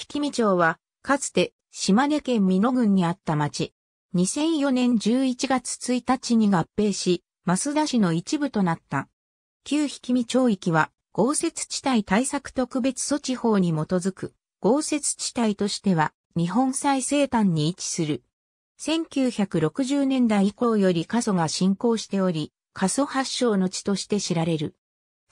引見町は、かつて、島根県美濃郡にあった町。2004年11月1日に合併し、増田市の一部となった。旧引見町域は、豪雪地帯対策特別措置法に基づく、豪雪地帯としては、日本最西端に位置する。1960年代以降より過疎が進行しており、過疎発祥の地として知られる。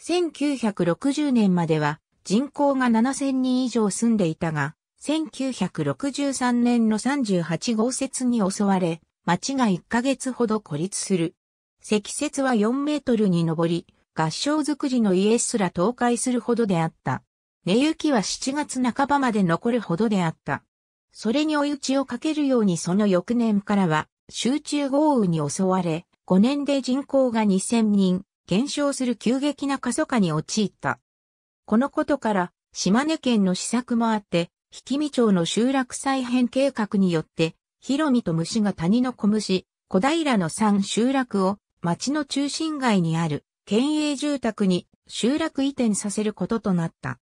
1960年までは、人口が7000人以上住んでいたが、1963年の38号雪に襲われ、町が1ヶ月ほど孤立する。積雪は4メートルに上り、合掌造りの家すら倒壊するほどであった。寝雪は7月半ばまで残るほどであった。それに追い打ちをかけるようにその翌年からは、集中豪雨に襲われ、5年で人口が2000人、減少する急激な過疎化に陥った。このことから、島根県の施策もあって、引見町の集落再編計画によって、広見と虫が谷の小虫、小平の山集落を町の中心街にある県営住宅に集落移転させることとなった。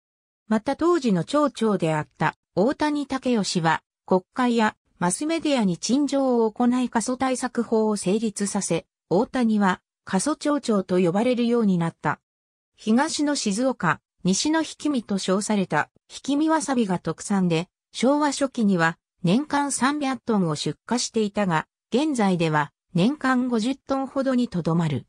また当時の町長であった大谷武義は国会やマスメディアに陳情を行い過疎対策法を成立させ、大谷は過疎町長と呼ばれるようになった。東の静岡、西の引き身と称された引き身わさびが特産で、昭和初期には年間300トンを出荷していたが、現在では年間50トンほどにとどまる。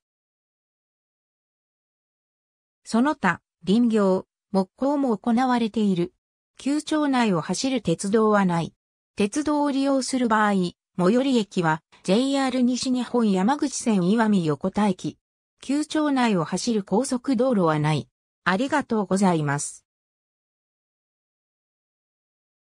その他、林業、木工も行われている。旧町内を走る鉄道はない。鉄道を利用する場合、最寄り駅は JR 西日本山口線岩見横田駅。旧町内を走る高速道路はない。ありがとうございます。